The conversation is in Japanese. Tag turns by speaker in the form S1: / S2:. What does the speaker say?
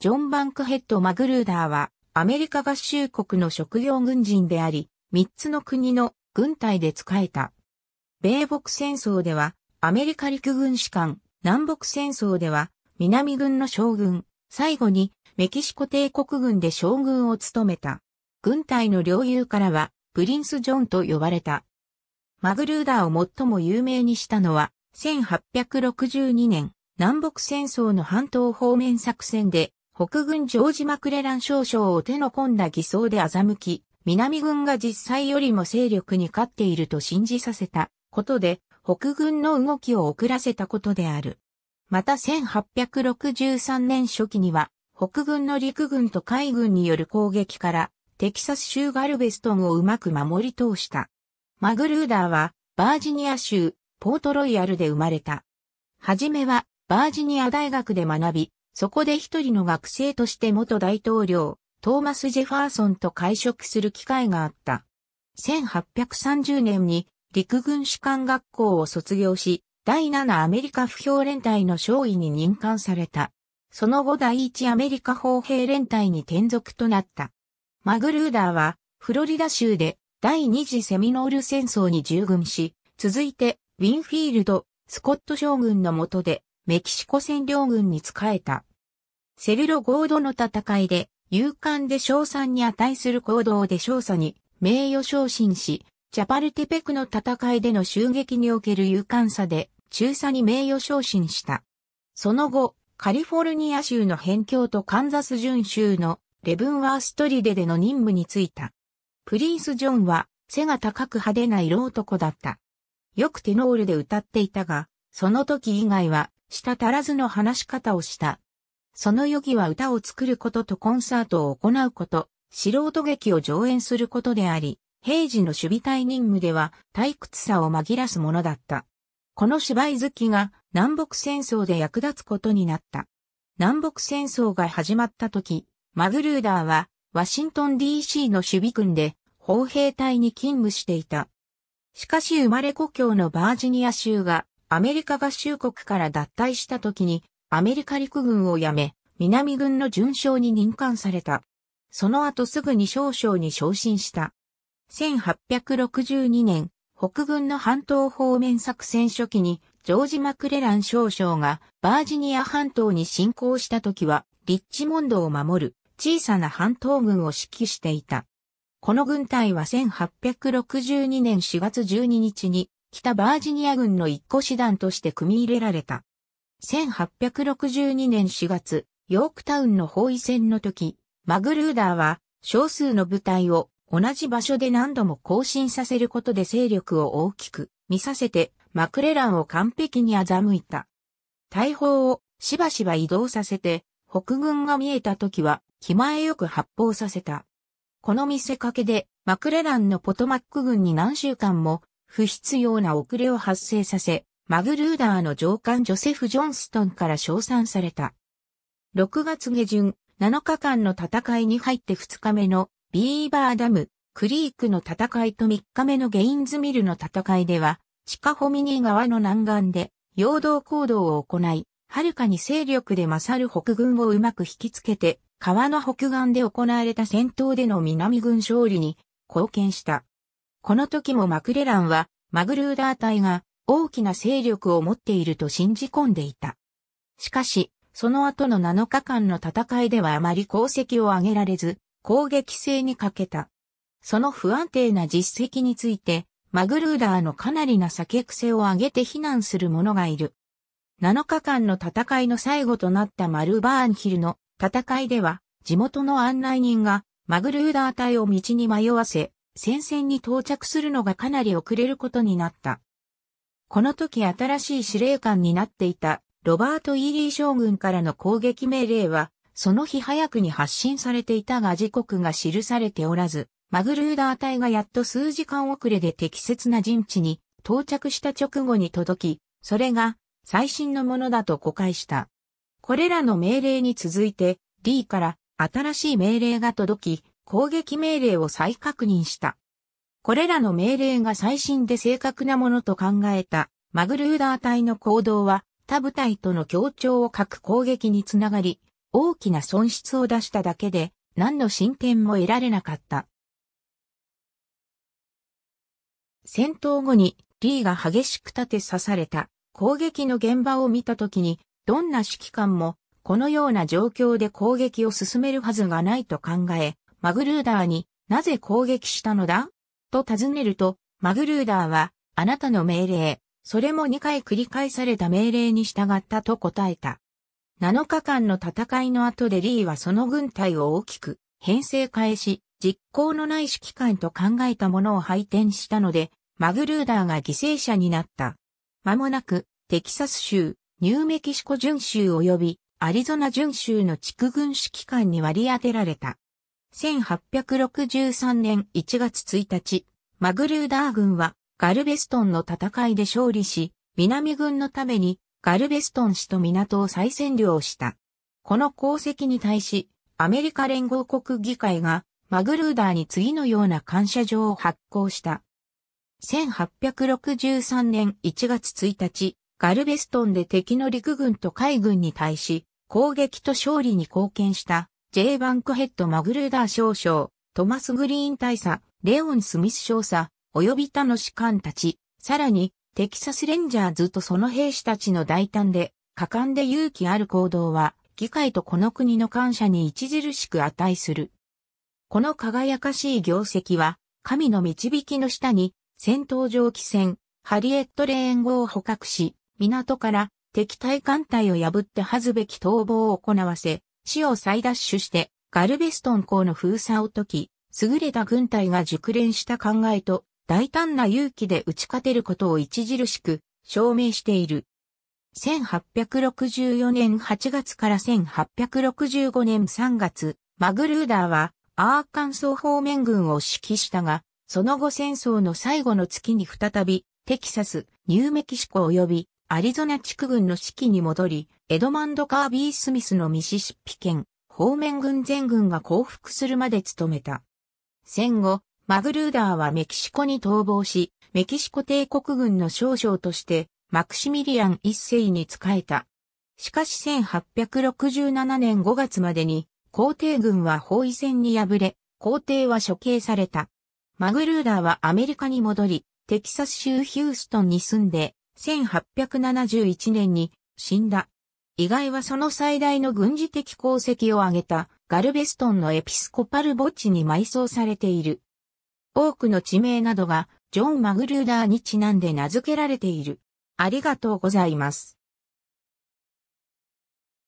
S1: ジョン・バンクヘッド・マグルーダーは、アメリカ合衆国の職業軍人であり、三つの国の軍隊で仕えた。米北戦争では、アメリカ陸軍士官、南北戦争では、南軍の将軍、最後に、メキシコ帝国軍で将軍を務めた。軍隊の領有からは、プリンス・ジョンと呼ばれた。マグルーダーを最も有名にしたのは、1862年、南北戦争の半島方面作戦で、北軍ジョージ・マクレラン少将を手の込んだ偽装で欺き、南軍が実際よりも勢力に勝っていると信じさせたことで、北軍の動きを遅らせたことである。また1863年初期には、北軍の陸軍と海軍による攻撃から、テキサス州ガルベストンをうまく守り通した。マグルーダーは、バージニア州、ポートロイヤルで生まれた。はじめは、バージニア大学で学び、そこで一人の学生として元大統領、トーマス・ジェファーソンと会食する機会があった。1830年に陸軍士官学校を卒業し、第7アメリカ不評連隊の少尉に任官された。その後第1アメリカ砲兵連隊に転属となった。マグルーダーは、フロリダ州で第二次セミノール戦争に従軍し、続いて、ウィンフィールド、スコット将軍の下で、メキシコ占領軍に仕えた。セルロゴードの戦いで、勇敢で賞賛に値する行動で少佐に名誉昇進し、チャパルテペクの戦いでの襲撃における勇敢さで中佐に名誉昇進した。その後、カリフォルニア州の辺境とカンザス準州のレブンワーストリデでの任務に就いた。プリンス・ジョンは背が高く派手な色男だった。よくテノールで歌っていたが、その時以外は、舌足らずの話し方をしたその余儀は歌を作ることとコンサートを行うこと、素人劇を上演することであり、平時の守備隊任務では退屈さを紛らすものだった。この芝居好きが南北戦争で役立つことになった。南北戦争が始まった時、マグルーダーはワシントン DC の守備軍で砲兵隊に勤務していた。しかし生まれ故郷のバージニア州がアメリカ合衆国から脱退した時にアメリカ陸軍を辞め、南軍の巡将に任官された。その後すぐに少将に昇進した。1862年、北軍の半島方面作戦初期に、ジョージ・マクレラン少将がバージニア半島に侵攻した時は、リッチモンドを守る小さな半島軍を指揮していた。この軍隊は1862年4月12日に北バージニア軍の一個師団として組み入れられた。1862年4月、ヨークタウンの包囲戦の時、マグルーダーは少数の部隊を同じ場所で何度も更新させることで勢力を大きく見させてマクレランを完璧に欺いた。大砲をしばしば移動させて北軍が見えた時は気前よく発砲させた。この見せかけでマクレランのポトマック軍に何週間も不必要な遅れを発生させ、マグルーダーの上官ジョセフ・ジョンストンから称賛された。6月下旬、7日間の戦いに入って2日目のビーバーダム、クリークの戦いと3日目のゲインズミルの戦いでは、地下ホミニー川の南岸で、陽動行動を行い、はるかに勢力で勝る北軍をうまく引きつけて、川の北岸で行われた戦闘での南軍勝利に貢献した。この時もマクレランは、マグルーダー隊が大きな勢力を持っていると信じ込んでいた。しかし、その後の7日間の戦いではあまり功績を上げられず、攻撃性に欠けた。その不安定な実績について、マグルーダーのかなりな酒癖を上げて非難する者がいる。7日間の戦いの最後となったマルバーンヒルの戦いでは、地元の案内人がマグルーダー隊を道に迷わせ、戦線に到着するのがかなり遅れることになった。この時新しい司令官になっていたロバート・イーリー将軍からの攻撃命令は、その日早くに発信されていたが時刻が記されておらず、マグルーダー隊がやっと数時間遅れで適切な陣地に到着した直後に届き、それが最新のものだと誤解した。これらの命令に続いて、D から新しい命令が届き、攻撃命令を再確認した。これらの命令が最新で正確なものと考えたマグルーダー隊の行動は他部隊との協調を欠く攻撃につながり、大きな損失を出しただけで何の進展も得られなかった。戦闘後にリーが激しく立て刺された攻撃の現場を見たときに、どんな指揮官もこのような状況で攻撃を進めるはずがないと考え、マグルーダーになぜ攻撃したのだと尋ねると、マグルーダーは、あなたの命令、それも2回繰り返された命令に従ったと答えた。7日間の戦いの後でリーはその軍隊を大きく編成返し、実行のない指揮官と考えたものを配点したので、マグルーダーが犠牲者になった。間もなく、テキサス州、ニューメキシコ準州及び、アリゾナ準州の地区軍指揮官に割り当てられた。1863年1月1日、マグルーダー軍はガルベストンの戦いで勝利し、南軍のためにガルベストン氏と港を再占領した。この功績に対し、アメリカ連合国議会がマグルーダーに次のような感謝状を発行した。1863年1月1日、ガルベストンで敵の陸軍と海軍に対し、攻撃と勝利に貢献した J バンクヘッドマグルーダー少将、トマス・グリーン大佐、レオン・スミス少佐、及び他の士官たち、さらに、テキサスレンジャーズとその兵士たちの大胆で、果敢で勇気ある行動は、議会とこの国の感謝に著しく値する。この輝かしい業績は、神の導きの下に、戦闘蒸気船、ハリエット・レーン号を捕獲し、港から敵対艦隊を破って恥ずべき逃亡を行わせ、死を再奪取して、ガルベストン港の封鎖を解き、優れた軍隊が熟練した考えと、大胆な勇気で打ち勝てることを著しく証明している。1864年8月から1865年3月、マグルーダーはアーカンソー方面軍を指揮したが、その後戦争の最後の月に再び、テキサス、ニューメキシコ及びアリゾナ地区軍の指揮に戻り、エドマンド・カービー・スミスのミシシッピ県、方面軍全軍が降伏するまで務めた。戦後、マグルーダーはメキシコに逃亡し、メキシコ帝国軍の少将として、マクシミリアン一世に仕えた。しかし1867年5月までに、皇帝軍は包囲戦に敗れ、皇帝は処刑された。マグルーダーはアメリカに戻り、テキサス州ヒューストンに住んで、1871年に死んだ。意外はその最大の軍事的功績を挙げたガルベストンのエピスコパル墓地に埋葬されている。多くの地名などがジョン・マグルーダーにちなんで名付けられている。ありがとうございます。